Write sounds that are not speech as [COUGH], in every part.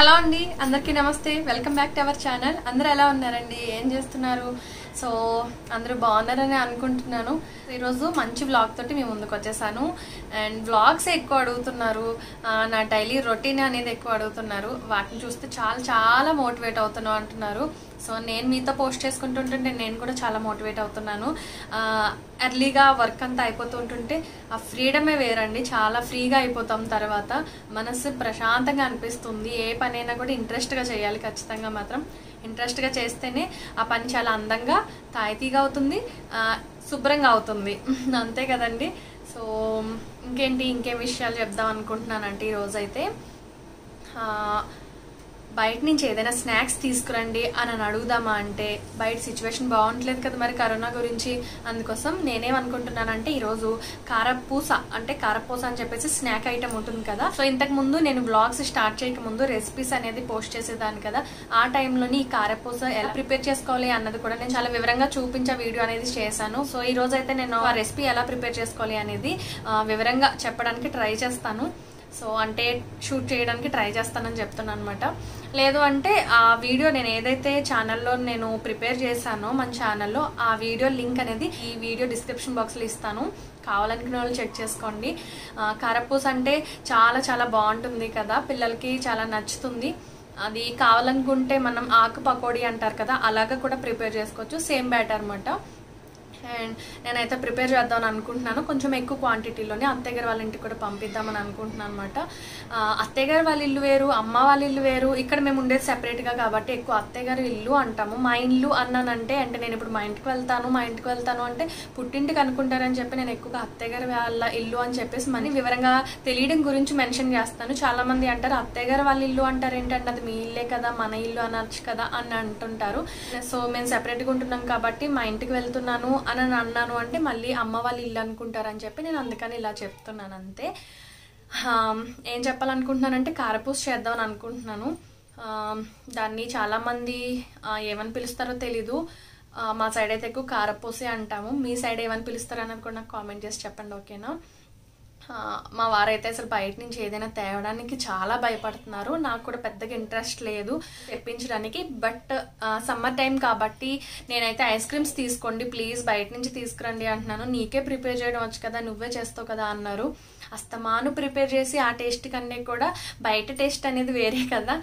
hello అండి అందరికీ నమస్తే welcome back to our channel అందరూ ఎలా ఉన్నారండి ఏం చేస్తున్నారు సో అందరూ బాగున్నారని అనుకుంటున్నాను ఈరోజు మంచి వ్లాగ్ తోటి మేము ముందుకు వచ్చేసాను అండ్ వ్లాగ్స్ ఎక్కువ అడుగుతున్నారు నా డైలీ రొటీన్ అనేది ఎక్కువ అడుగుతున్నారు వాటిని చూస్తే చాలా చాలా మోటివేట్ అవుతున్నాం అంటున్నారు సో నేను మీతో పోస్ట్ చేసుకుంటుంటుంటే నేను కూడా చాలా మోటివేట్ అవుతున్నాను ఎర్లీగా వర్క్ అంతా అయిపోతుంటుంటే ఆ ఫ్రీడమే వేరండి చాలా ఫ్రీగా అయిపోతాం తర్వాత మనసు ప్రశాంతంగా అనిపిస్తుంది ఏ పనైనా కూడా ఇంట్రెస్ట్గా చేయాలి ఖచ్చితంగా మాత్రం ఇంట్రెస్ట్గా చేస్తేనే ఆ పని చాలా అందంగా తాయితీగా అవుతుంది శుభ్రంగా అవుతుంది [LAUGHS] అంతే కదండి సో ఇంకేంటి ఇంకేం విషయాలు చెప్దాం అనుకుంటున్నానంటే ఈరోజైతే బయట నుంచి ఏదైనా స్నాక్స్ తీసుకురండి అని అని అడుగుదామా అంటే బయట సిచ్యువేషన్ బాగుండలేదు కదా మరి కరోనా గురించి అందుకోసం నేనేమనుకుంటున్నానంటే ఈరోజు కారపూస అంటే కారపూస అని చెప్పేసి స్నాక్ ఐటమ్ ఉంటుంది కదా సో ఇంతకు ముందు నేను బ్లాగ్స్ స్టార్ట్ చేయక ముందు రెసిపీస్ అనేది పోస్ట్ చేసేదాన్ని కదా ఆ టైంలోని ఈ కారపూస ఎలా ప్రిపేర్ చేసుకోవాలి అన్నది కూడా నేను చాలా వివరంగా చూపించే వీడియో అనేది చేశాను సో ఈ రోజు అయితే నేను ఆ రెసిపీ ఎలా ప్రిపేర్ చేసుకోవాలి అనేది వివరంగా చెప్పడానికి ట్రై చేస్తాను సో అంటే షూట్ చేయడానికి ట్రై చేస్తానని చెప్తున్నాను అనమాట లేదు అంటే ఆ వీడియో నేను ఏదైతే ఛానల్లో నేను ప్రిపేర్ చేశానో మన ఛానల్లో ఆ వీడియో లింక్ అనేది ఈ వీడియో డిస్క్రిప్షన్ బాక్స్లో ఇస్తాను కావాలనుకునే వాళ్ళు చెక్ చేసుకోండి కరపూస్ అంటే చాలా చాలా బాగుంటుంది కదా పిల్లలకి చాలా నచ్చుతుంది అది కావాలనుకుంటే మనం ఆకు పకోడీ అంటారు కదా అలాగా కూడా ప్రిపేర్ చేసుకోవచ్చు సేమ్ బ్యాటర్ అనమాట అండ్ నేనైతే ప్రిపేర్ చేద్దామని అనుకుంటున్నాను కొంచెం ఎక్కువ క్వాంటిటీలోనే అత్తయ్య గారు వాళ్ళ ఇంటికి కూడా పంపిద్దామని అనుకుంటున్నాను అనమాట అత్తయ్య గారి వాళ్ళ ఇల్లు వేరు అమ్మ వాళ్ళ ఇల్లు వేరు ఇక్కడ మేము ఉండేది సెపరేట్గా కాబట్టి ఎక్కువ అత్తయ్య గారు ఇల్లు అంటాము మా ఇల్లు అన్నానంటే అంటే నేను ఇప్పుడు మా ఇంటికి వెళ్తాను మా ఇంటికి వెళ్తాను అంటే పుట్టింటికి అనుకుంటారని చెప్పి నేను ఎక్కువగా అత్తయ్య గారి వాళ్ళ ఇల్లు అని చెప్పేసి మనీ వివరంగా తెలియడం గురించి మెన్షన్ చేస్తాను చాలామంది అంటారు అత్తయ్య గారు వాళ్ళ ఇల్లు అంటారు ఏంటంటే అది మీ ఇల్లే కదా మన ఇల్లు అనొచ్చు కదా అని అంటుంటారు సో మేము సెపరేట్గా ఉంటున్నాం కాబట్టి మా ఇంటికి వెళ్తున్నాను అని అని అన్నాను అంటే మళ్ళీ అమ్మ వాళ్ళు ఇల్లు అనుకుంటారని చెప్పి నేను అందుకని ఇలా చెప్తున్నాను అంతే ఏం చెప్పాలనుకుంటున్నానంటే కారపూస చేద్దామని అనుకుంటున్నాను దాన్ని చాలామంది ఏమని పిలుస్తారో తెలీదు మా సైడ్ అయితే ఎక్కువ కారపూసే అంటాము మీ సైడ్ ఏమని పిలుస్తారని అనుకున్న నాకు కామెంట్ చేసి చెప్పండి ఓకేనా మా వారైతే అసలు బయట నుంచి ఏదైనా తేవడానికి చాలా భయపడుతున్నారు నాకు కూడా పెద్దగా ఇంట్రెస్ట్ లేదు తెప్పించడానికి బట్ సమ్మర్ టైం కాబట్టి నేనైతే ఐస్ క్రీమ్స్ తీసుకోండి ప్లీజ్ బయట నుంచి తీసుకురండి అంటున్నాను నీకే ప్రిపేర్ చేయడం వచ్చు కదా నువ్వే చేస్తావు కదా అన్నారు అస్తమాను ప్రిపేర్ చేసి ఆ టేస్ట్ కన్నా కూడా బయట టేస్ట్ అనేది వేరే కదా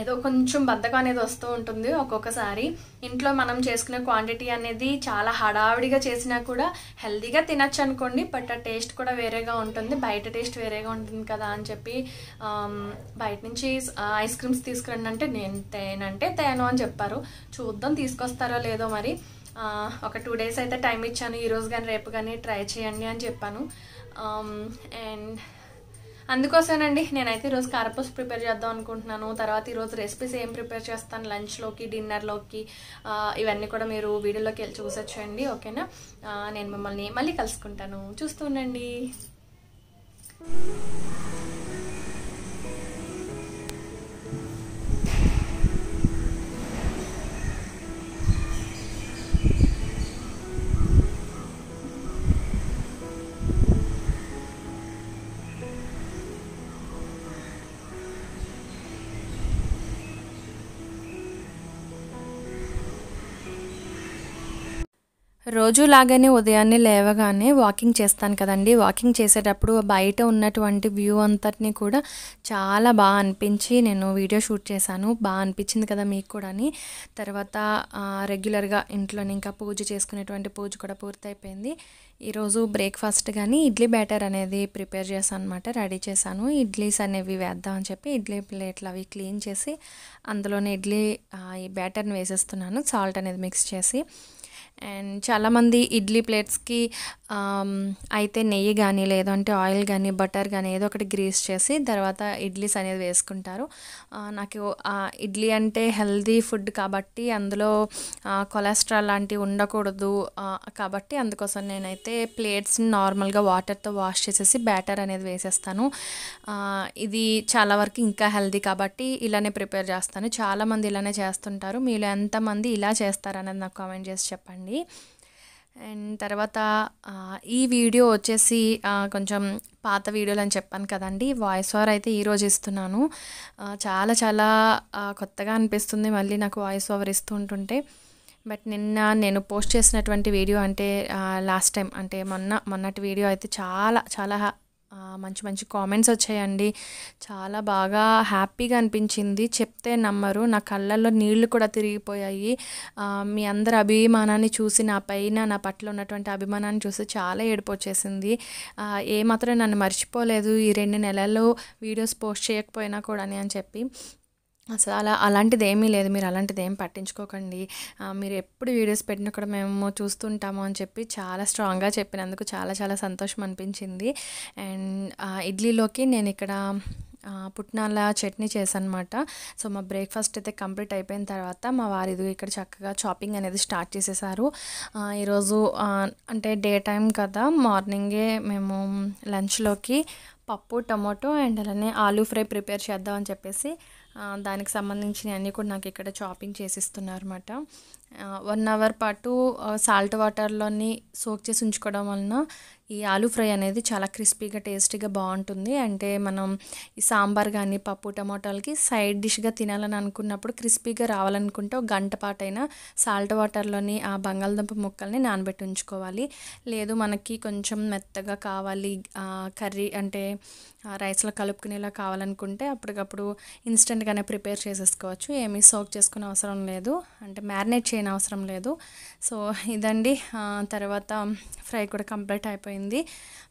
ఏదో కొంచెం బద్ధకం అనేది వస్తూ ఉంటుంది ఒక్కొక్కసారి ఇంట్లో మనం చేసుకునే క్వాంటిటీ అనేది చాలా హడావిడిగా చేసినా కూడా హెల్దీగా తినచ్చు అనుకోండి బట్ ఆ టేస్ట్ కూడా వేరేగా ఉంటుంది బయట టేస్ట్ వేరేగా ఉంటుంది కదా అని చెప్పి బయట నుంచి ఐస్ క్రీమ్స్ తీసుకురండి అంటే నేను తేనంటే తేను అని చెప్పారు చూద్దాం తీసుకొస్తారో లేదో మరి ఒక టూ డేస్ అయితే టైం ఇచ్చాను ఈరోజు కానీ రేపు కానీ ట్రై చేయండి అని చెప్పాను అండ్ um, అందుకోసమేనండి నేనైతే ఈరోజు కారపూస ప్రిపేర్ చేద్దాం అనుకుంటున్నాను తర్వాత ఈరోజు రెసిపీస్ ఏం ప్రిపేర్ చేస్తాను లంచ్లోకి డిన్నర్లోకి ఇవన్నీ కూడా మీరు వీడియోలోకి వెళ్ళి చూసొచ్చండి ఓకేనా నేను మిమ్మల్ని మళ్ళీ కలుసుకుంటాను చూస్తూ ఉండండి రోజులాగానే ఉదయాన్నే లేవగానే వాకింగ్ చేస్తాను కదండి వాకింగ్ చేసేటప్పుడు బయట ఉన్నటువంటి వ్యూ అంతటిని కూడా చాలా బాగా అనిపించి నేను వీడియో షూట్ చేశాను బాగా అనిపించింది కదా మీకు కూడా అని తర్వాత రెగ్యులర్గా ఇంట్లోనే ఇంకా పూజ చేసుకునేటువంటి పూజ కూడా పూర్తయిపోయింది ఈరోజు బ్రేక్ఫాస్ట్ కానీ ఇడ్లీ బ్యాటర్ అనేది ప్రిపేర్ చేశాను అనమాట రెడీ చేశాను ఇడ్లీస్ అనేవి వేద్దామని చెప్పి ఇడ్లీ ప్లేట్లు అవి క్లీన్ చేసి అందులోనే ఇడ్లీ ఈ బ్యాటర్ని వేసేస్తున్నాను సాల్ట్ అనేది మిక్స్ చేసి అండ్ చాలామంది ఇడ్లీ ప్లేట్స్కి అయితే నెయ్యి కానీ లేదంటే ఆయిల్ కానీ బటర్ కానీ ఏదో ఒకటి గ్రీస్ చేసి తర్వాత ఇడ్లీస్ అనేది వేసుకుంటారు నాకు ఇడ్లీ అంటే హెల్దీ ఫుడ్ కాబట్టి అందులో కొలెస్ట్రాల్ లాంటివి ఉండకూడదు కాబట్టి అందుకోసం నేనైతే ప్లేట్స్ని నార్మల్గా వాటర్తో వాష్ చేసేసి బ్యాటర్ అనేది వేసేస్తాను ఇది చాలా వరకు ఇంకా హెల్దీ కాబట్టి ఇలానే ప్రిపేర్ చేస్తాను చాలామంది ఇలానే చేస్తుంటారు మీరు ఎంతమంది ఇలా చేస్తారనేది నాకు కామెంట్ చేసి చెప్పండి వచ్చింది అండ్ తర్వాత ఈ వీడియో వచ్చేసి కొంచెం పాత వీడియోలు అని చెప్పాను కదండి వాయిస్ ఓవర్ అయితే ఈరోజు ఇస్తున్నాను చాలా చాలా కొత్తగా అనిపిస్తుంది మళ్ళీ నాకు వాయిస్ ఓవర్ ఇస్తూ ఉంటుంటే బట్ నిన్న నేను పోస్ట్ చేసినటువంటి వీడియో అంటే లాస్ట్ టైం అంటే మొన్న మొన్నటి వీడియో అయితే చాలా చాలా మంచి మంచి కామెంట్స్ వచ్చాయండి చాలా బాగా హ్యాపీగా అనిపించింది చెప్తే నమ్మరు నా కళ్ళల్లో నీళ్లు కూడా తిరిగిపోయాయి మీ అందరి అభిమానాన్ని చూసి నా పైన నా పట్ల ఉన్నటువంటి అభిమానాన్ని చూసి చాలా ఏడుపు వచ్చేసింది ఏమాత్రం నన్ను మర్చిపోలేదు ఈ రెండు నెలల్లో వీడియోస్ పోస్ట్ చేయకపోయినా కూడా అని చెప్పి అసలు అలా అలాంటిది ఏమీ లేదు మీరు అలాంటిది ఏం పట్టించుకోకండి మీరు ఎప్పుడు వీడియోస్ పెట్టినా కూడా మేము చూస్తుంటాము అని చెప్పి చాలా స్ట్రాంగ్గా చెప్పినందుకు చాలా చాలా సంతోషం అనిపించింది అండ్ ఇడ్లీలోకి నేను ఇక్కడ పుట్నాల చట్నీ చేశానమాట సో మా బ్రేక్ఫాస్ట్ అయితే కంప్లీట్ అయిపోయిన తర్వాత మా వారిది ఇక్కడ చక్కగా షాపింగ్ అనేది స్టార్ట్ చేసేసారు ఈరోజు అంటే డే టైం కదా మార్నింగే మేము లంచ్లోకి పప్పు టమాటో అండ్ అలానే ఆలూ ఫ్రై ప్రిపేర్ చేద్దామని చెప్పేసి దానికి సంబంధించిన అన్నీ కూడా నాకు ఇక్కడ చాపింగ్ చేసిస్తున్నారు అనమాట వన్ అవర్ పాటు సాల్ట్ వాటర్లోని సోక్ చేసి ఉంచుకోవడం వలన ఈ ఆలూ ఫ్రై అనేది చాలా క్రిస్పీగా టేస్టీగా బాగుంటుంది అంటే మనం ఈ సాంబార్ కానీ పప్పు టమాటాలకి సైడ్ డిష్గా తినాలని అనుకున్నప్పుడు క్రిస్పీగా రావాలనుకుంటే ఒక గంట పాటైనా సాల్ట్ వాటర్లోని ఆ బంగాళదుంప ముక్కల్ని నానబెట్టి ఉంచుకోవాలి లేదు మనకి కొంచెం మెత్తగా కావాలి కర్రీ అంటే రైస్లో కలుపుకునేలా కావాలనుకుంటే అప్పటికప్పుడు ఇన్స్టెంట్గానే ప్రిపేర్ చేసేసుకోవచ్చు ఏమీ సోక్ చేసుకునే అవసరం లేదు అంటే మ్యారినేట్ చేయని అవసరం లేదు సో ఇదండి తర్వాత ఫ్రై కూడా కంప్లీట్ అయిపోయింది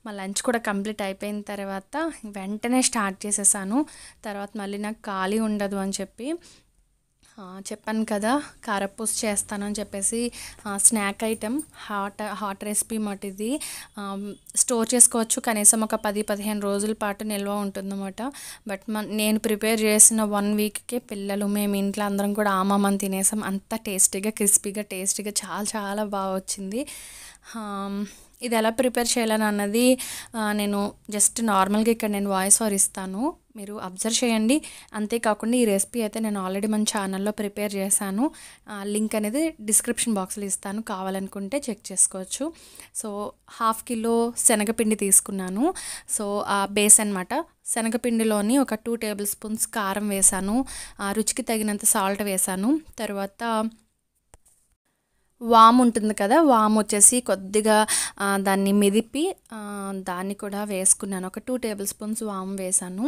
మా లంచ్ కూడా కంప్లీట్ అయిపోయిన తర్వాత వెంటనే స్టార్ట్ చేసేసాను తర్వాత మళ్ళీ నాకు ఖాళీ ఉండదు అని చెప్పి చెప్పాను కదా కారపూస చేస్తానని చెప్పేసి snack item hot hot recipe మాట ఇది స్టోర్ చేసుకోవచ్చు కనీసం ఒక పది పదిహేను రోజుల పాటు నిల్వ ఉంటుందన్నమాట బట్ నేను ప్రిపేర్ చేసిన వన్ వీక్కే పిల్లలు మేము ఇంట్లో అందరం కూడా ఆమామని తినేసాం అంత టేస్టీగా క్రిస్పీగా టేస్టీగా చాలా చాలా బాగా వచ్చింది ఇది ఎలా ప్రిపేర్ చేయాలని అన్నది నేను జస్ట్ నార్మల్గా ఇక్కడ నేను వాయిస్ ఓవర్ ఇస్తాను మీరు అబ్జర్వ్ చేయండి అంతేకాకుండా ఈ రెసిపీ అయితే నేను ఆల్రెడీ మన ఛానల్లో ప్రిపేర్ చేశాను లింక్ అనేది డిస్క్రిప్షన్ బాక్స్లో ఇస్తాను కావాలనుకుంటే చెక్ చేసుకోవచ్చు సో హాఫ్ కిలో శనగపిండి తీసుకున్నాను సో ఆ బేస్ అనమాట శనగపిండిలోని ఒక టూ టేబుల్ స్పూన్స్ కారం వేశాను రుచికి తగినంత సాల్ట్ వేశాను తర్వాత వాము ఉంటుంది కదా వాము వచ్చేసి కొద్దిగా దాన్ని మెదిపి దాన్ని కూడా వేసుకున్నాను ఒక టూ టేబుల్ స్పూన్స్ వాము వేసాను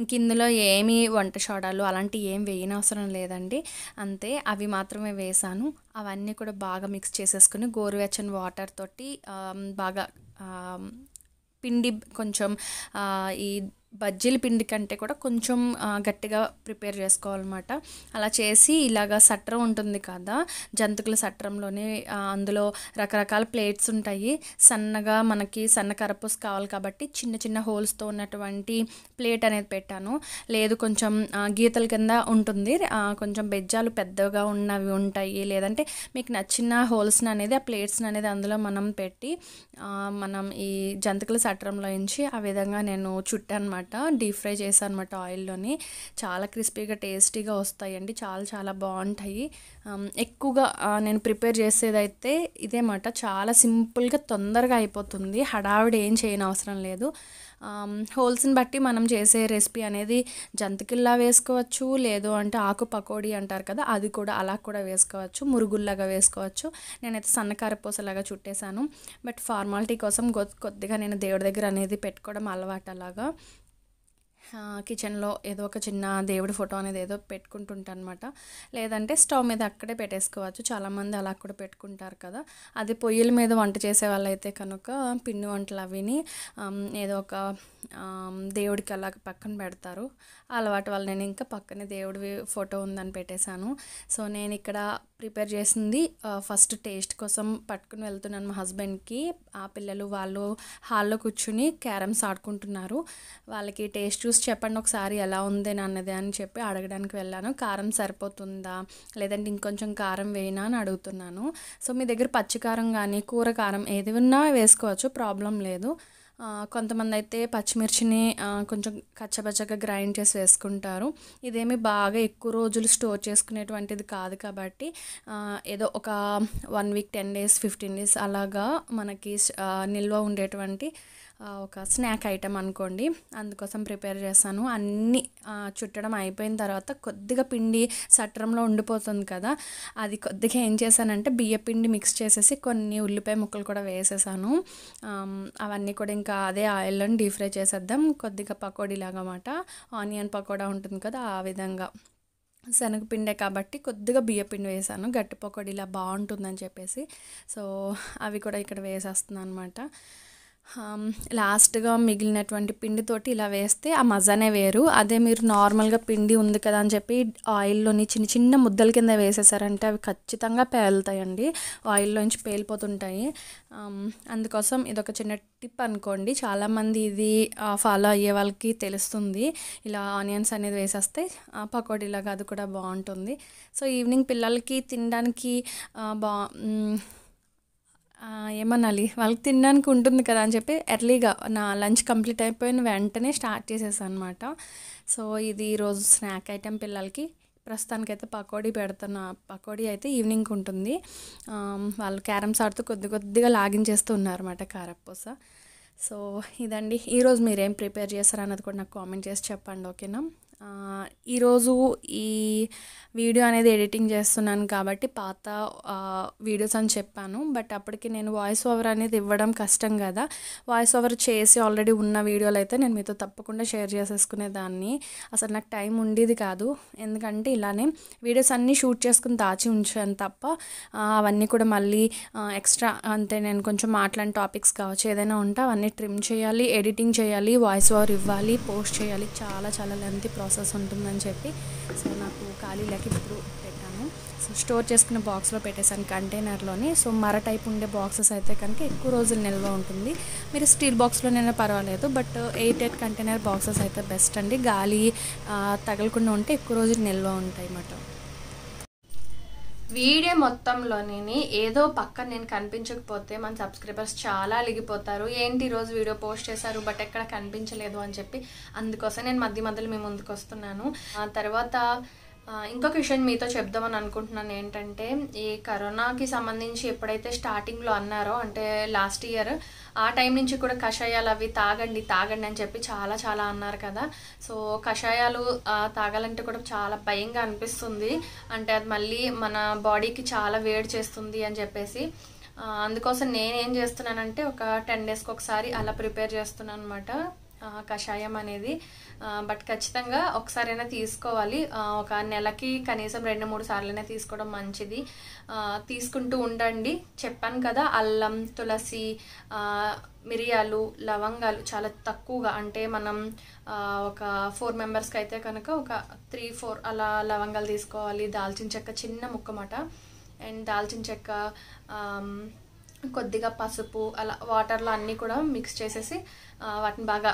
ఇంక ఇందులో ఏమి వంట సోడాలు అలాంటివి ఏం వేయని అవసరం లేదండి అంతే అవి మాత్రమే వేసాను అవన్నీ కూడా బాగా మిక్స్ చేసేసుకుని గోరువెచ్చని వాటర్ తోటి బాగా పిండి కొంచెం ఈ బజ్జీల పిండి కంటే కూడా కొంచెం గట్టిగా ప్రిపేర్ చేసుకోవాలన్నమాట అలా చేసి ఇలాగ సట్రం ఉంటుంది కదా జంతుకుల సట్రంలోనే అందులో రకరకాల ప్లేట్స్ ఉంటాయి సన్నగా మనకి సన్న కరపూస్ కావాలి కాబట్టి చిన్న చిన్న హోల్స్తో ఉన్నటువంటి ప్లేట్ అనేది పెట్టాను లేదు కొంచెం గీతల కింద ఉంటుంది కొంచెం బెజ్జాలు పెద్దగా ఉన్నవి ఉంటాయి లేదంటే మీకు నచ్చిన హోల్స్ని అనేది ఆ ప్లేట్స్ని అనేది అందులో మనం పెట్టి మనం ఈ జంతుకుల సట్రంలో నుంచి ఆ విధంగా నేను చుట్టాను అనమాట డీప్ ఫ్రై చేశాను అనమాట ఆయిల్లోని చాలా క్రిస్పీగా టేస్టీగా వస్తాయండి చాలా చాలా బాగుంటాయి ఎక్కువగా నేను ప్రిపేర్ చేసేదైతే ఇదే మాట చాలా సింపుల్గా తొందరగా అయిపోతుంది హడావిడి ఏం చేయని అవసరం లేదు హోల్స్ని బట్టి మనం చేసే రెసిపీ అనేది జంతికిల్లా వేసుకోవచ్చు లేదు అంటే ఆకు పకోడీ అంటారు కదా అది కూడా అలా కూడా వేసుకోవచ్చు మురుగుల్లాగా వేసుకోవచ్చు నేనైతే పూసలాగా చుట్టేశాను బట్ ఫార్మాలిటీ కోసం కొద్దిగా నేను దేవుడి దగ్గర అనేది పెట్టుకోవడం అలవాటు అలాగా కిచెన్లో ఏదో ఒక చిన్న దేవుడి ఫోటో అనేది ఏదో పెట్టుకుంటుంటా అనమాట లేదంటే స్టవ్ మీద అక్కడే పెట్టేసుకోవచ్చు చాలామంది అలా కూడా పెట్టుకుంటారు కదా అది పొయ్యిల మీద వంట చేసే వాళ్ళైతే కనుక పిండి వంటలు అవిని ఏదో ఒక దేవుడికి అలా పక్కన పెడతారు అలవాటు వల్ల నేను ఇంకా పక్కనే దేవుడి ఫోటో ఉందని పెట్టేశాను సో నేను ఇక్కడ ప్రిపేర్ చేసింది ఫస్ట్ టేస్ట్ కోసం పట్టుకుని వెళ్తున్నాను మా హస్బెండ్కి ఆ పిల్లలు వాళ్ళు హాల్లో కూర్చుని క్యారమ్స్ ఆడుకుంటున్నారు వాళ్ళకి టేస్ట్ చూసి చూసి చెప్పండి ఒకసారి ఎలా ఉంది అన్నది అని చెప్పి అడగడానికి వెళ్ళాను కారం సరిపోతుందా లేదంటే ఇంకొంచెం కారం వేయనా అని అడుగుతున్నాను సో మీ దగ్గర పచ్చికారం కానీ కూర కారం ఏది ఉన్నా వేసుకోవచ్చు ప్రాబ్లం లేదు కొంతమంది అయితే పచ్చిమిర్చిని కొంచెం కచ్చబచ్చగా గ్రైండ్ చేసి వేసుకుంటారు ఇదేమి బాగా ఎక్కువ రోజులు స్టోర్ చేసుకునేటువంటిది కాదు కాబట్టి ఏదో ఒక one week ten days fifteen days అలాగా మనకి నిల్వ ఉండేటువంటి ఒక స్నాక్ ఐటెం అనుకోండి అందుకోసం ప్రిపేర్ చేస్తాను అన్నీ చుట్టడం అయిపోయిన తర్వాత కొద్దిగా పిండి సట్రంలో ఉండిపోతుంది కదా అది కొద్దిగా ఏం చేశానంటే బియ్య పిండి మిక్స్ చేసేసి కొన్ని ఉల్లిపాయ ముక్కలు కూడా వేసేసాను అవన్నీ కూడా ఇంకా అదే ఆయిల్లో డీప్ ఫ్రై చేసేద్దాం కొద్దిగా పకోడీలాగా అన్నమాట ఆనియన్ పకోడా ఉంటుంది కదా ఆ విధంగా శనగపిండే కాబట్టి కొద్దిగా బియ్యపిండి వేసాను గట్టి పకోడీ ఇలా బాగుంటుందని చెప్పేసి సో అవి కూడా ఇక్కడ వేసేస్తున్నాను అనమాట లాస్ట్గా మిగిలినటువంటి పిండితోటి ఇలా వేస్తే ఆ మజానే వేరు అదే మీరు నార్మల్గా పిండి ఉంది కదా అని చెప్పి ఆయిల్లోని చిన్న చిన్న ముద్దల కింద వేసేసారంటే అవి ఖచ్చితంగా పేలుతాయండి ఆయిల్లోంచి పేలిపోతుంటాయి అందుకోసం ఇదొక చిన్న టిప్ అనుకోండి చాలామంది ఇది ఫాలో అయ్యే వాళ్ళకి తెలుస్తుంది ఇలా ఆనియన్స్ అనేది వేసేస్తే పకోడీలాగా అది కూడా బాగుంటుంది సో ఈవినింగ్ పిల్లలకి తినడానికి బా ఏమనాలి వాళ్ళకి తినడానికి ఉంటుంది కదా అని చెప్పి ఎర్లీగా నా లంచ్ కంప్లీట్ అయిపోయిన వెంటనే స్టార్ట్ చేసేసాను అనమాట సో ఇది ఈరోజు స్నాక్ ఐటెం పిల్లలకి ప్రస్తుతానికైతే పకోడీ పెడుతున్నా పకోడీ అయితే ఈవినింగ్కి ఉంటుంది వాళ్ళు క్యారమ్స్ ఆడుతూ కొద్ది కొద్దిగా లాగించేస్తూ ఉన్నారన్నమాట కారపూస సో ఇదండి ఈరోజు మీరేం ప్రిపేర్ చేస్తారన్నది కూడా నాకు కామెంట్ చేసి చెప్పండి ఓకేనా ఈరోజు ఈ వీడియో అనేది ఎడిటింగ్ చేస్తున్నాను కాబట్టి పాత వీడియోస్ అని చెప్పాను బట్ అప్పటికి నేను వాయిస్ ఓవర్ అనేది ఇవ్వడం కష్టం కదా వాయిస్ ఓవర్ చేసి ఆల్రెడీ ఉన్న వీడియోలు అయితే నేను మీతో తప్పకుండా షేర్ దాన్ని అసలు నాకు టైం ఉండేది కాదు ఎందుకంటే ఇలానే వీడియోస్ అన్నీ షూట్ చేసుకుని దాచి ఉంచాను తప్ప అవన్నీ కూడా మళ్ళీ ఎక్స్ట్రా అంటే నేను కొంచెం మాట్లాడిన టాపిక్స్ కావచ్చు ఏదైనా ఉంటే అవన్నీ ట్రిమ్ చేయాలి ఎడిటింగ్ చేయాలి వాయిస్ ఓవర్ ఇవ్వాలి పోస్ట్ చేయాలి చాలా చాలా లెంతి ప్రాసెస్ ప్రాసెస్ ఉంటుందని చెప్పి సో నాకు ఖాళీ లెక్క ఇప్పుడు పెట్టాను సో స్టోర్ చేసుకున్న బాక్స్లో పెట్టేశాను కంటైనర్లోని సో మర టైప్ ఉండే బాక్సెస్ అయితే కనుక ఎక్కువ రోజులు నిల్వ ఉంటుంది మీరు స్టీల్ బాక్స్లోనైనా పర్వాలేదు but airtight container boxes అయితే బెస్ట్ అండి గాలి తగలకుండా ఉంటే ఎక్కువ రోజులు నిల్వ ఉంటాయి అన్నమాట వీడియో మొత్తంలోని ఏదో పక్క నేను కనిపించకపోతే మన సబ్స్క్రైబర్స్ చాలా అలిగిపోతారు ఏంటి రోజు వీడియో పోస్ట్ చేశారు బట్ ఎక్కడ కనిపించలేదు అని చెప్పి అందుకోసం నేను మధ్య మధ్యలో మీ ముందుకు వస్తున్నాను ఆ తర్వాత ఇంకొక విషయం మీతో చెప్దామని అనుకుంటున్నాను ఏంటంటే ఈ కరోనాకి సంబంధించి ఎప్పుడైతే స్టార్టింగ్లో అన్నారో అంటే లాస్ట్ ఇయర్ ఆ టైం నుంచి కూడా కషాయాలు అవి తాగండి తాగండి అని చెప్పి చాలా చాలా అన్నారు కదా సో కషాయాలు తాగాలంటే కూడా చాలా భయంగా అనిపిస్తుంది అంటే అది మళ్ళీ మన బాడీకి చాలా వేడి చేస్తుంది అని చెప్పేసి అందుకోసం నేనేం చేస్తున్నానంటే ఒక టెన్ డేస్కి ఒకసారి అలా ప్రిపేర్ చేస్తున్నాను అనమాట కషాయం అనేది బట్ ఖచ్చితంగా ఒకసారైనా తీసుకోవాలి ఒక నెలకి కనీసం రెండు మూడు సార్లైనా తీసుకోవడం మంచిది తీసుకుంటూ ఉండండి చెప్పాను కదా అల్లం తులసి మిరియాలు లవంగాలు చాలా తక్కువగా అంటే మనం ఒక ఫోర్ మెంబర్స్కి అయితే కనుక ఒక త్రీ ఫోర్ అలా లవంగాలు తీసుకోవాలి దాల్చిన చెక్క చిన్న ముక్కమాట అండ్ దాల్చిన చెక్క కొద్దిగా పసుపు అలా వాటర్లో అన్నీ కూడా మిక్స్ చేసేసి వాటిని బాగా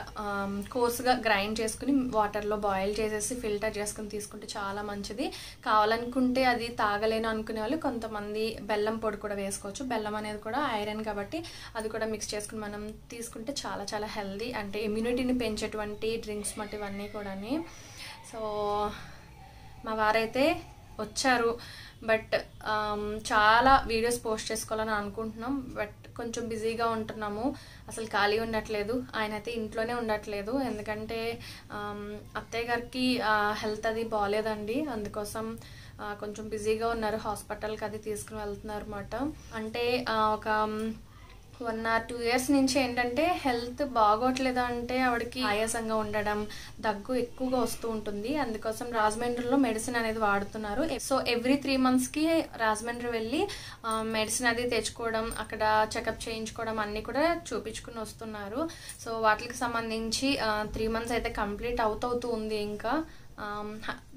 కోర్సుగా గ్రైండ్ చేసుకుని వాటర్లో బాయిల్ చేసేసి ఫిల్టర్ చేసుకుని తీసుకుంటే చాలా మంచిది కావాలనుకుంటే అది తాగలేను అనుకునే వాళ్ళు కొంతమంది బెల్లం పొడి కూడా వేసుకోవచ్చు బెల్లం అనేది కూడా ఐరన్ కాబట్టి అది కూడా మిక్స్ చేసుకుని మనం తీసుకుంటే చాలా చాలా హెల్దీ అంటే ఇమ్యూనిటీని పెంచేటువంటి డ్రింక్స్ మటు ఇవన్నీ కూడా సో మా వారైతే వచ్చారు బట్ చాలా వీడియోస్ పోస్ట్ చేసుకోవాలని అనుకుంటున్నాం బట్ కొంచెం బిజీగా ఉంటున్నాము అసలు ఖాళీ ఉండట్లేదు ఆయన అయితే ఇంట్లోనే ఉండట్లేదు ఎందుకంటే అత్తయ్య గారికి హెల్త్ అది బాగాలేదండి అందుకోసం కొంచెం బిజీగా ఉన్నారు హాస్పిటల్కి అది తీసుకుని వెళ్తున్నారు అనమాట అంటే ఒక వన్ ఆర్ టూ ఇయర్స్ నుంచి ఏంటంటే హెల్త్ బాగోట్లేదు అంటే ఆవిడకి ఆయాసంగా ఉండడం దగ్గు ఎక్కువగా వస్తూ ఉంటుంది అందుకోసం రాజమండ్రిలో మెడిసిన్ అనేది వాడుతున్నారు సో ఎవ్రీ త్రీ మంత్స్కి రాజమండ్రి వెళ్ళి మెడిసిన్ అది తెచ్చుకోవడం అక్కడ చెకప్ చేయించుకోవడం అన్నీ కూడా చూపించుకుని వస్తున్నారు సో వాటికి సంబంధించి త్రీ మంత్స్ అయితే కంప్లీట్ అవుట్ అవుతూ ఉంది ఇంకా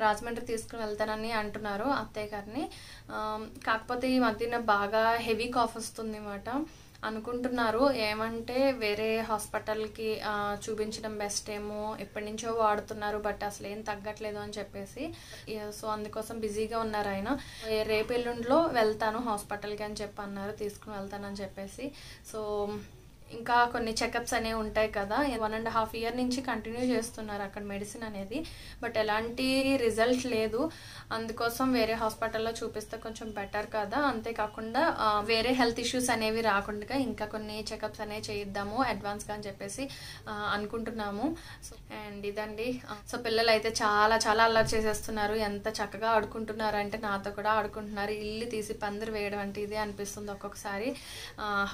రాజమండ్రి తీసుకుని వెళ్తానని అంటున్నారు అత్తయ్య గారిని కాకపోతే ఈ మధ్యన బాగా హెవీ కాఫ్ వస్తుంది అన్నమాట అనుకుంటున్నారు ఏమంటే వేరే హాస్పిటల్కి చూపించడం బెస్ట్ ఏమో ఎప్పటి నుంచో వాడుతున్నారు బట్ అసలు ఏం తగ్గట్లేదు అని చెప్పేసి సో అందుకోసం బిజీగా ఉన్నారు ఆయన రేపు ఎల్లుండిలో వెళ్తాను హాస్పిటల్కి అని చెప్పి అన్నారు తీసుకుని వెళ్తానని చెప్పేసి సో ఇంకా కొన్ని చెకప్స్ అనేవి ఉంటాయి కదా వన్ అండ్ హాఫ్ ఇయర్ నుంచి కంటిన్యూ చేస్తున్నారు అక్కడ మెడిసిన్ అనేది బట్ ఎలాంటి రిజల్ట్ లేదు అందుకోసం వేరే హాస్పిటల్లో చూపిస్తే కొంచెం బెటర్ కదా అంతేకాకుండా వేరే హెల్త్ ఇష్యూస్ అనేవి రాకుండా ఇంకా కొన్ని చెకప్స్ అనేవి చేయిద్దాము అడ్వాన్స్గా అని చెప్పేసి అనుకుంటున్నాము అండ్ ఇదండి సో పిల్లలు అయితే చాలా చాలా అల్లరి చేసేస్తున్నారు ఎంత చక్కగా ఆడుకుంటున్నారు అంటే నాతో కూడా ఆడుకుంటున్నారు ఇల్లు తీసి పందిరి వేయడం అంటే ఇదే అనిపిస్తుంది ఒక్కొక్కసారి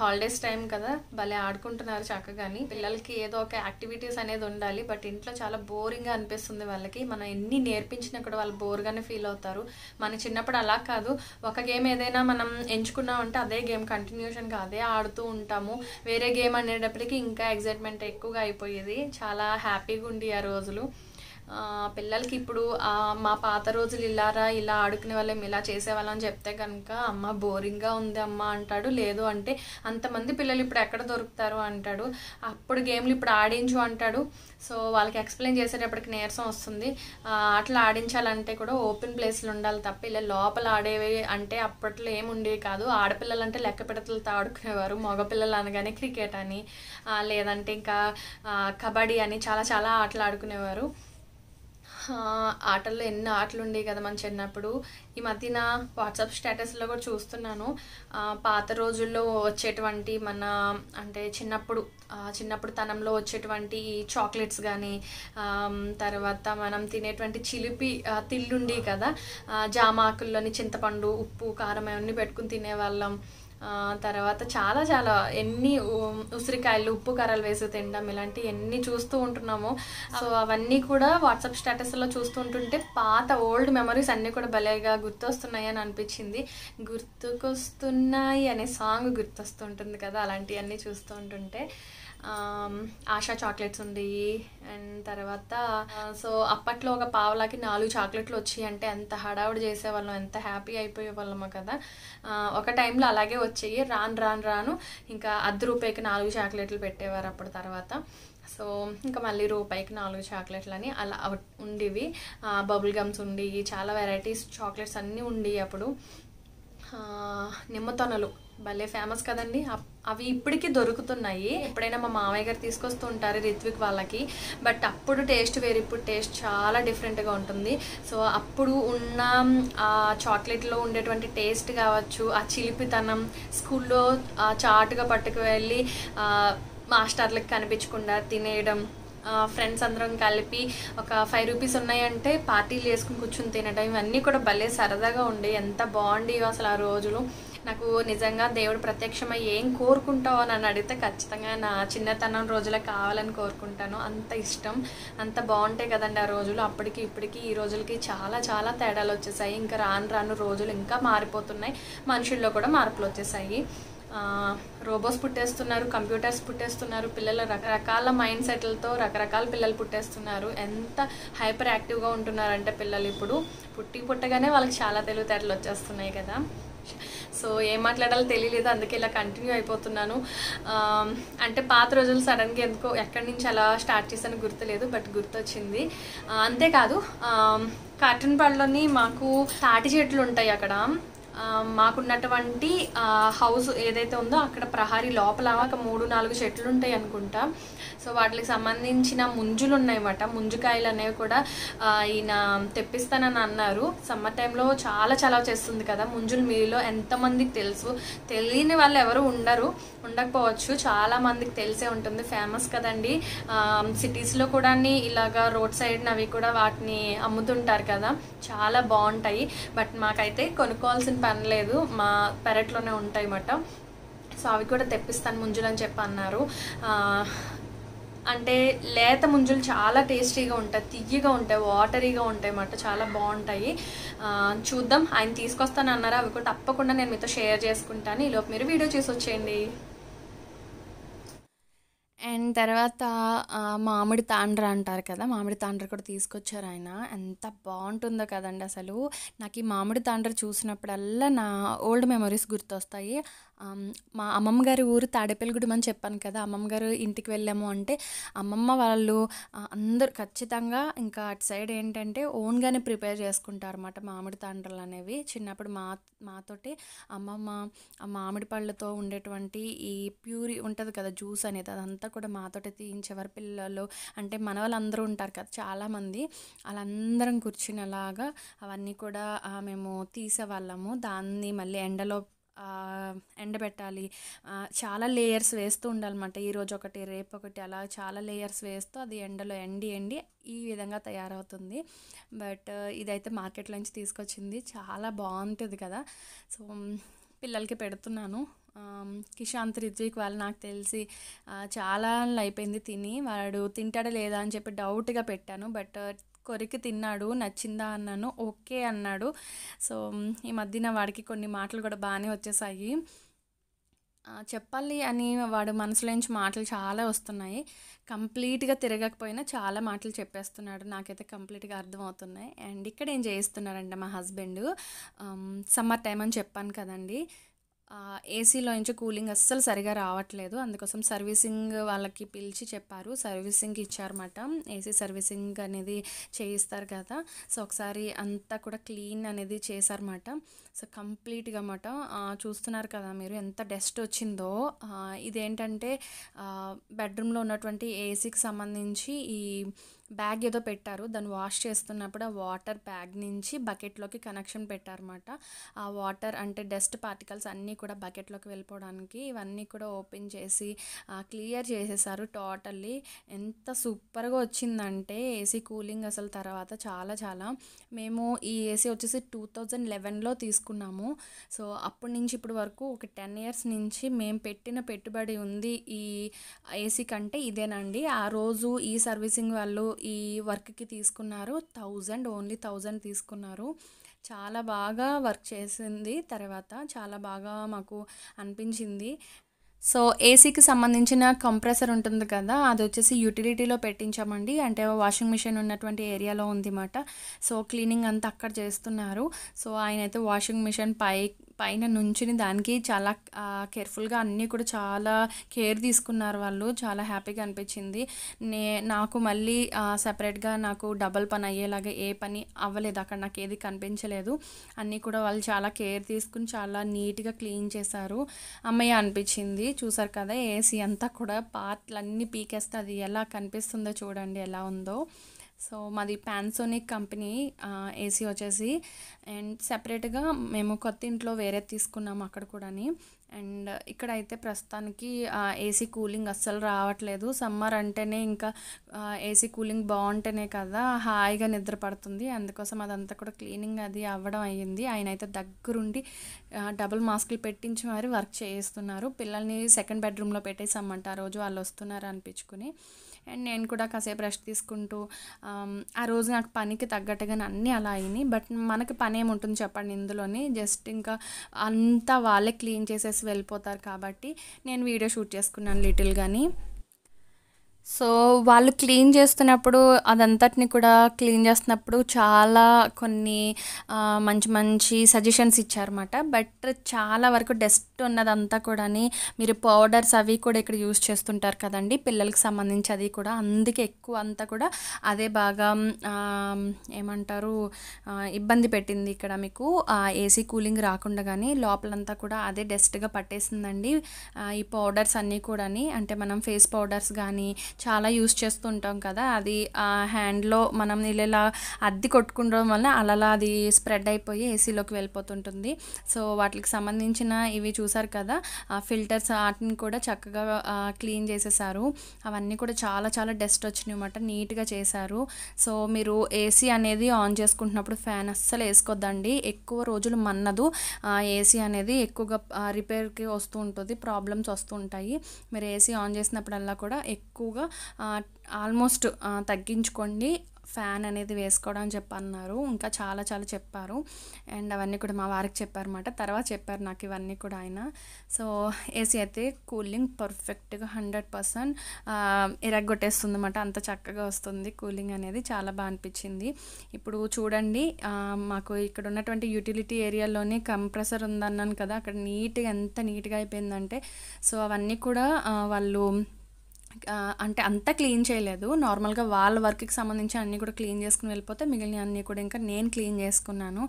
హాలిడేస్ టైం కదా భలే ఆడుకుంటున్నారు చక్కగాని పిల్లలకి ఏదో ఒక యాక్టివిటీస్ అనేది ఉండాలి బట్ ఇంట్లో చాలా బోరింగ్గా అనిపిస్తుంది వాళ్ళకి మనం ఎన్ని నేర్పించినా కూడా వాళ్ళు బోర్గానే ఫీల్ అవుతారు మన చిన్నప్పుడు అలా కాదు ఒక గేమ్ ఏదైనా మనం ఎంచుకున్నాం అంటే అదే గేమ్ కంటిన్యూషన్గా అదే ఆడుతూ ఉంటాము వేరే గేమ్ అనేటప్పటికి ఇంకా ఎగ్జైట్మెంట్ ఎక్కువగా అయిపోయేది చాలా హ్యాపీగా ఉండి ఆ రోజులు పిల్లలకి ఇప్పుడు మా పాత రోజులు ఇలారా ఇలా ఆడుకునే వాళ్ళం ఇలా చేసేవాళ్ళం అని చెప్తే కనుక అమ్మ బోరింగ్గా ఉంది అమ్మ అంటాడు లేదు అంటే అంతమంది పిల్లలు ఇప్పుడు ఎక్కడ దొరుకుతారు అంటాడు అప్పుడు గేమ్లు ఇప్పుడు ఆడించు అంటాడు సో వాళ్ళకి ఎక్స్ప్లెయిన్ చేసేటప్పటికి నీరసం వస్తుంది ఆటలు ఆడించాలంటే కూడా ఓపెన్ ప్లేస్లు ఉండాలి తప్ప ఇలా లోపల ఆడేవి అంటే అప్పట్లో ఏమి ఉండేవి కాదు ఆడపిల్లలు అంటే లెక్క పిడతలతో ఆడుకునేవారు మగపిల్లలు అనగానే క్రికెట్ అని లేదంటే ఇంకా కబడ్డీ అని చాలా చాలా ఆటలు ఆడుకునేవారు ఆటల్లో ఎన్ని ఆటలు ఉండేవి కదా మనం చిన్నప్పుడు ఈ మధ్యన వాట్సాప్ స్టేటస్లో కూడా చూస్తున్నాను పాత రోజుల్లో వచ్చేటువంటి మన అంటే చిన్నప్పుడు చిన్నప్పుడు తనంలో వచ్చేటువంటి చాక్లెట్స్ కానీ తర్వాత మనం తినేటువంటి చిలిపి తిల్లుండి కదా జామాకుల్లోని చింతపండు ఉప్పు కారం అవన్నీ పెట్టుకుని తినేవాళ్ళం తర్వాత చాలా చాలా ఎన్ని ఉసిరికాయలు ఉప్పు కర్రలు వేసి తినడం ఇలాంటి ఎన్ని చూస్తూ ఉంటున్నాము సో అవన్నీ కూడా వాట్సాప్ స్టేటస్లో చూస్తూ ఉంటుంటే పాత ఓల్డ్ మెమరీస్ అన్నీ కూడా భలేగా గుర్తొస్తున్నాయి అని అనిపించింది గుర్తుకొస్తున్నాయి అనే సాంగ్ గుర్తొస్తుంటుంది కదా అలాంటివన్నీ చూస్తూ ఉంటుంటే ఆశా చాక్లెట్స్ ఉంది అండ్ తర్వాత సో అప్పట్లో ఒక పావలాకి నాలుగు చాక్లెట్లు వచ్చాయి అంటే ఎంత హడావుడి చేసేవాళ్ళం ఎంత హ్యాపీ అయిపోయేవాళ్ళము కదా ఒక టైంలో అలాగే వచ్చాయి రాను రాను రాను ఇంకా అర్ధ రూపాయికి నాలుగు చాక్లెట్లు పెట్టేవారు అప్పుడు తర్వాత సో ఇంకా మళ్ళీ రూపాయికి నాలుగు చాక్లెట్లు అని అలా ఉండేవి బబుల్ గమ్స్ ఉండి చాలా వెరైటీస్ చాక్లెట్స్ అన్నీ ఉండేవి అప్పుడు నిమ్మతొనలు భలే ఫేమస్ కదండి అవి ఇప్పటికీ దొరుకుతున్నాయి ఎప్పుడైనా మా మామయ్య గారు తీసుకొస్తూ ఉంటారు రిత్విక్ వాళ్ళకి బట్ అప్పుడు టేస్ట్ వేరు ఇప్పుడు టేస్ట్ చాలా డిఫరెంట్గా ఉంటుంది సో అప్పుడు ఉన్న ఆ చాక్లెట్లో ఉండేటువంటి టేస్ట్ కావచ్చు ఆ చిలిపితనం స్కూల్లో చాటుగా పట్టుకు వెళ్ళి మాస్టర్లకు కనిపించకుండా తినేయడం ఫ్రెండ్స్ అందరం కలిపి ఒక ఫైవ్ రూపీస్ ఉన్నాయంటే పార్టీలు చేసుకుని కూర్చుని తినడం ఇవన్నీ కూడా భలే సరదాగా ఉండే ఎంత బాగుండేవి అసలు ఆ రోజులు నాకు నిజంగా దేవుడు ప్రత్యక్షమై ఏం కోరుకుంటావు అని అని అడిగితే ఖచ్చితంగా నా చిన్నతనం రోజులే కావాలని కోరుకుంటాను అంత ఇష్టం అంత బాగుంటాయి కదండి ఆ రోజులు అప్పటికి ఇప్పటికి ఈ రోజులకి చాలా చాలా తేడాలు వచ్చేసాయి ఇంకా రాను రాను రోజులు ఇంకా మారిపోతున్నాయి మనుషుల్లో కూడా మార్పులు వచ్చేసాయి రోబోస్ పుట్టేస్తున్నారు కంప్యూటర్స్ పుట్టేస్తున్నారు పిల్లల రకరకాల మైండ్ సెట్లతో రకరకాల పిల్లలు పుట్టేస్తున్నారు ఎంత హైపర్ యాక్టివ్గా ఉంటున్నారంటే పిల్లలు ఇప్పుడు పుట్టి పుట్టగానే వాళ్ళకి చాలా తెలివితేటలు వచ్చేస్తున్నాయి కదా సో ఏం మాట్లాడాలో తెలియలేదు అందుకే ఇలా కంటిన్యూ అయిపోతున్నాను అంటే పాత రోజులు సడన్గా ఎందుకో ఎక్కడి నుంచి అలా స్టార్ట్ చేశాను గుర్తులేదు బట్ గుర్తొచ్చింది అంతేకాదు కాటన్పాడులోని మాకు తాటి చెట్లు ఉంటాయి అక్కడ మాకున్నటువంటి హౌస్ ఏదైతే ఉందో అక్కడ ప్రహారీ లోపల ఒక మూడు నాలుగు చెట్లు ఉంటాయి అనుకుంటా సో వాటికి సంబంధించిన ముంజులు ఉన్నాయన్నమాట ముంజుకాయలు అనేవి కూడా ఈయన తెప్పిస్తానని అన్నారు సమ్మర్ టైంలో చాలా చలవ చేస్తుంది కదా ముంజులు మీలో ఎంతమందికి తెలుసు తెలియని వాళ్ళు ఎవరు ఉండరు ఉండకపోవచ్చు చాలా మందికి తెలిసే ఉంటుంది ఫేమస్ కదండి సిటీస్లో కూడా ఇలాగా రోడ్ సైడ్ అవి కూడా వాటిని అమ్ముతుంటారు కదా చాలా బాగుంటాయి బట్ మాకైతే కొనుక్కోవాల్సిన పని లేదు మా పెరట్లోనే ఉంటాయి అన్నమాట సో అవి కూడా తెప్పిస్తాను ముంజులు అని చెప్పి అన్నారు అంటే లేత ముంజులు చాలా టేస్టీగా ఉంటాయి తియ్యగా ఉంటాయి వాటరీగా ఉంటాయి అన్నమాట చాలా బాగుంటాయి చూద్దాం ఆయన తీసుకొస్తాను అన్నారు అవి కూడా తప్పకుండా నేను మీతో షేర్ చేసుకుంటాను ఈలోపు మీరు వీడియో చూసి వచ్చేయండి అండ్ తర్వాత మామిడి తాండ్ర అంటారు కదా మామిడి తాండ్ర కూడా తీసుకొచ్చారు ఆయన ఎంత బాగుంటుందో కదండి అసలు నాకు ఈ మామిడి తాండ్ర చూసినప్పుడల్లా నా ఓల్డ్ మెమరీస్ గుర్తొస్తాయి మా అమ్మమ్మ గారి ఊరు తాడేపల్లిగూడెం అని చెప్పాను కదా అమ్మమ్మ గారు ఇంటికి వెళ్ళాము అంటే అమ్మమ్మ వాళ్ళు అందరు ఖచ్చితంగా ఇంకా అటు సైడ్ ఏంటంటే ఓన్గానే ప్రిపేర్ చేసుకుంటారు అనమాట మామిడి తండ్రులు అనేవి చిన్నప్పుడు మా మాతోటి అమ్మమ్మ మామిడి పళ్ళతో ఉండేటువంటి ఈ ప్యూరి ఉంటుంది కదా జ్యూస్ అనేది అదంతా కూడా మాతోటి తీయించేవారు పిల్లలు అంటే మన వాళ్ళందరూ ఉంటారు కదా చాలామంది వాళ్ళందరం కూర్చునేలాగా అవన్నీ కూడా మేము తీసేవాళ్ళము దాన్ని మళ్ళీ ఎండలో ఎండబెట్టాలి చాలా లేయర్స్ వేస్తూ ఉండాలన్నమాట ఈరోజు ఒకటి రేపు ఒకటి అలా చాలా లేయర్స్ వేస్తూ అది ఎండలో ఎండి ఎండి ఈ విధంగా తయారవుతుంది బట్ ఇదైతే మార్కెట్లో నుంచి తీసుకొచ్చింది చాలా బాగుంటుంది కదా సో పిల్లలకి పెడుతున్నాను కిషాన్ త్రిద్విక్ వాళ్ళు నాకు తెలిసి చాలా అయిపోయింది తిని వాడు తింటాడా లేదా అని చెప్పి డౌట్గా పెట్టాను బట్ కొరికి తిన్నాడు నచ్చిందా అన్నాను ఓకే అన్నాడు సో ఈ మధ్యన వాడికి కొన్ని మాటలు కూడా బాగానే వచ్చేసాయి చెప్పాలి అని వాడు మనసులోంచి మాటలు చాలా వస్తున్నాయి కంప్లీట్గా తిరగకపోయినా చాలా మాటలు చెప్పేస్తున్నాడు నాకైతే కంప్లీట్గా అర్థమవుతున్నాయి అండ్ ఇక్కడ ఏం చేయిస్తున్నారంటే మా హస్బెండ్ సమ్మర్ టైం అని చెప్పాను కదండి ఏసీలోంచి కూలింగ్ అస్సలు సరిగా రావట్లేదు అందుకోసం సర్వీసింగ్ వాళ్ళకి పిలిచి చెప్పారు సర్వీసింగ్ ఇచ్చారన్నమాట ఏసీ సర్వీసింగ్ అనేది చేయిస్తారు కదా సో ఒకసారి అంతా కూడా క్లీన్ అనేది చేశారన్నమాట సో కంప్లీట్గా అన్నమాట చూస్తున్నారు కదా మీరు ఎంత డస్ట్ వచ్చిందో ఇదేంటంటే బెడ్రూమ్లో ఉన్నటువంటి ఏసీకి సంబంధించి ఈ బ్యాగ్ ఏదో పెట్టారు దాన్ని వాష్ చేస్తున్నప్పుడు ఆ వాటర్ బ్యాగ్ నుంచి బకెట్లోకి కనెక్షన్ పెట్టారన్నమాట ఆ వాటర్ అంటే డస్ట్ పార్టికల్స్ అన్నీ కూడా బకెట్లోకి వెళ్ళిపోవడానికి ఇవన్నీ కూడా ఓపెన్ చేసి క్లియర్ చేసేసారు టోటల్లీ ఎంత సూపర్గా వచ్చిందంటే ఏసీ కూలింగ్ అసలు తర్వాత చాలా చాలా మేము ఈ ఏసీ వచ్చేసి టూ థౌజండ్ లెవెన్లో తీసుకున్నాం తీసుకున్నాము సో అప్పటి నుంచి ఇప్పటి వరకు ఒక టెన్ ఇయర్స్ నుంచి మేము పెట్టిన పెట్టుబడి ఉంది ఈ ఏసీ కంటే ఇదేనండి ఆ రోజు ఈ సర్వీసింగ్ వాళ్ళు ఈ వర్క్కి తీసుకున్నారు థౌజండ్ ఓన్లీ థౌజండ్ తీసుకున్నారు చాలా బాగా వర్క్ చేసింది తర్వాత చాలా బాగా మాకు అనిపించింది సో ఏసీకి సంబంధించిన కంప్రెసర్ ఉంటుంది కదా అది వచ్చేసి యూటిలిటీలో పెట్టించామండి అంటే వాషింగ్ మిషన్ ఉన్నటువంటి ఏరియాలో ఉంది మాట సో క్లీనింగ్ అంతా అక్కడ చేస్తున్నారు సో ఆయన అయితే వాషింగ్ మిషన్ పై పైన నుంచుని దానికి చాలా కేర్ఫుల్గా అన్నీ కూడా చాలా కేర్ తీసుకున్నారు వాళ్ళు చాలా హ్యాపీగా అనిపించింది నే నాకు మళ్ళీ సపరేట్గా నాకు డబల్ పని అయ్యేలాగా ఏ పని అవ్వలేదు అక్కడ నాకు ఏది కనిపించలేదు అన్నీ కూడా వాళ్ళు చాలా కేర్ తీసుకుని చాలా నీట్గా క్లీన్ చేశారు అమ్మయ్య అనిపించింది చూసారు కదా ఏసీ అంతా కూడా పార్ట్లన్నీ పీకేస్తే అది ఎలా కనిపిస్తుందో చూడండి ఎలా ఉందో సో మాది పాన్సోనిక్ కంపెనీ ఏసీ వచ్చేసి అండ్ సెపరేట్గా మేము కొత్త ఇంట్లో వేరే తీసుకున్నాము అక్కడ కూడాని అండ్ ఇక్కడ అయితే ప్రస్తుతానికి ఏసీ కూలింగ్ అస్సలు రావట్లేదు సమ్మర్ అంటేనే ఇంకా ఏసీ కూలింగ్ బాగుంటేనే కదా హాయిగా నిద్ర పడుతుంది అందుకోసం అదంతా కూడా క్లీనింగ్ అది అవ్వడం అయ్యింది ఆయన అయితే దగ్గరుండి డబుల్ మాస్కులు పెట్టించి మరి వర్క్ చేయిస్తున్నారు పిల్లల్ని సెకండ్ బెడ్రూమ్లో పెట్టేసి పెట్టేసామంట రోజు వాళ్ళు వస్తున్నారు అనిపించుకుని అండ్ నేను కూడా కాసేపు రెస్ట్ తీసుకుంటూ ఆ రోజు నాకు పనికి తగ్గట్టుగా అన్నీ అలా అయినాయి బట్ మనకి పని ఏముంటుంది చెప్పండి ఇందులోని జస్ట్ ఇంకా అంతా వాళ్ళే క్లీన్ చేసేసి వెళ్ళిపోతారు కాబట్టి నేను వీడియో షూట్ చేసుకున్నాను లిటిల్ కానీ సో వాళ్ళు క్లీన్ చేస్తున్నప్పుడు అదంతటిని కూడా క్లీన్ చేస్తున్నప్పుడు చాలా కొన్ని మంచి మంచి సజెషన్స్ ఇచ్చారన్నమాట బట్ చాలా వరకు డస్ట్ ఉన్నదంతా కూడా మీరు పౌడర్స్ అవి కూడా ఇక్కడ యూజ్ చేస్తుంటారు కదండి పిల్లలకు సంబంధించి అది కూడా అందుకే ఎక్కువ అంతా కూడా అదే బాగా ఏమంటారు ఇబ్బంది పెట్టింది ఇక్కడ మీకు ఏసీ కూలింగ్ రాకుండా కానీ లోపలంతా కూడా అదే డస్ట్గా పట్టేసిందండి ఈ పౌడర్స్ అన్నీ కూడా అంటే మనం ఫేస్ పౌడర్స్ కానీ చాలా యూస్ చేస్తుంటాం కదా అది హ్యాండ్లో మనం ఇలా అద్దె కొట్టుకుండడం వల్ల అలలా అది స్ప్రెడ్ అయిపోయి ఏసీలోకి వెళ్ళిపోతుంటుంది సో వాటికి సంబంధించిన ఇవి చూసారు కదా ఆ ఫిల్టర్స్ వాటిని కూడా చక్కగా క్లీన్ చేసేసారు అవన్నీ కూడా చాలా చాలా డస్ట్ వచ్చినాయి అనమాట నీట్గా చేశారు సో మీరు ఏసీ అనేది ఆన్ చేసుకుంటున్నప్పుడు ఫ్యాన్ అస్సలు వేసుకోద్దండి ఎక్కువ రోజులు మన్నదు ఏసీ అనేది ఎక్కువగా రిపేర్కి వస్తూ ఉంటుంది ప్రాబ్లమ్స్ వస్తూ ఉంటాయి మీరు ఏసీ ఆన్ చేసినప్పుడల్లా కూడా ఎక్కువగా ఆల్మోస్ట్ తగ్గించుకోండి ఫ్యాన్ అనేది వేసుకోవడం చెప్పన్నారు ఇంకా చాలా చాలా చెప్పారు అండ్ అవన్నీ కూడా మా వారికి చెప్పారన్నమాట తర్వాత చెప్పారు నాకు ఇవన్నీ కూడా ఆయన సో ఏసీ అయితే కూలింగ్ పర్ఫెక్ట్గా హండ్రెడ్ పర్సెంట్ ఎరగొట్టేస్తుంది అనమాట అంత చక్కగా వస్తుంది కూలింగ్ అనేది చాలా బాగా అనిపించింది ఇప్పుడు చూడండి మాకు ఇక్కడ ఉన్నటువంటి యూటిలిటీ ఏరియాలోనే కంప్రెసర్ ఉందన్నాను కదా అక్కడ నీట్గా ఎంత నీట్గా అయిపోయిందంటే సో అవన్నీ కూడా వాళ్ళు అంటే అంతా క్లీన్ చేయలేదు నార్మల్గా వాళ్ళ వర్క్కి సంబంధించి అన్నీ కూడా క్లీన్ చేసుకుని వెళ్ళిపోతే మిగిలిన అన్నీ కూడా ఇంకా నేను క్లీన్ చేసుకున్నాను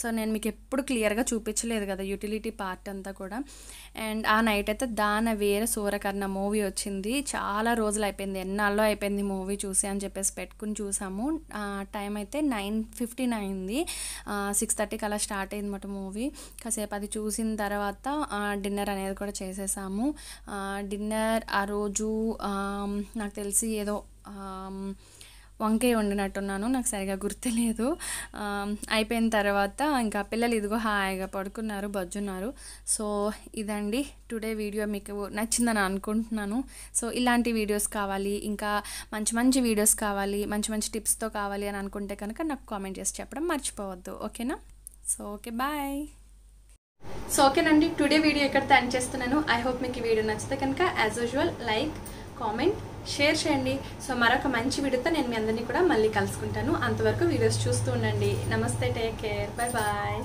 సో నేను మీకు ఎప్పుడు క్లియర్గా చూపించలేదు కదా యూటిలిటీ పార్ట్ అంతా కూడా అండ్ ఆ నైట్ అయితే దాన వేరే సూరకర్ణ మూవీ వచ్చింది చాలా రోజులు అయిపోయింది ఎన్నాళ్ళు అయిపోయింది మూవీ చూసి అని చెప్పేసి పెట్టుకుని చూసాము టైం అయితే నైన్ ఫిఫ్టీన్ అయింది సిక్స్ థర్టీకి అలా స్టార్ట్ అయింది అనమాట మూవీ కాసేపు అది చూసిన తర్వాత డిన్నర్ అనేది కూడా చేసేసాము డిన్నర్ ఆ రోజు నాకు తెలిసి ఏదో వంకాయ వండినట్టున్నాను నాకు సరిగా గుర్తులేదు అయిపోయిన తర్వాత ఇంకా పిల్లలు ఇదిగో హాయిగా పడుకున్నారు బజ్జున్నారు సో ఇదండి టుడే వీడియో మీకు నచ్చిందని అనుకుంటున్నాను సో ఇలాంటి వీడియోస్ కావాలి ఇంకా మంచి మంచి వీడియోస్ కావాలి మంచి మంచి టిప్స్తో కావాలి అని అనుకుంటే కనుక నాకు కామెంట్ చేసి చెప్పడం మర్చిపోవద్దు ఓకేనా సో ఓకే బాయ్ సో ఓకేనండి టుడే వీడియో ఇక్కడ థ్యాంక్ చేస్తున్నాను ఐ హోప్ మీకు ఈ వీడియో నచ్చితే కనుక as usual like comment share చేయండి సో మరొక మంచి వీడియోతో నేను మీ అందరినీ కూడా మళ్ళీ కలుసుకుంటాను అంతవరకు వీడియోస్ చూస్తూ ఉండండి నమస్తే టేక్ కేర్ బాయ్ బాయ్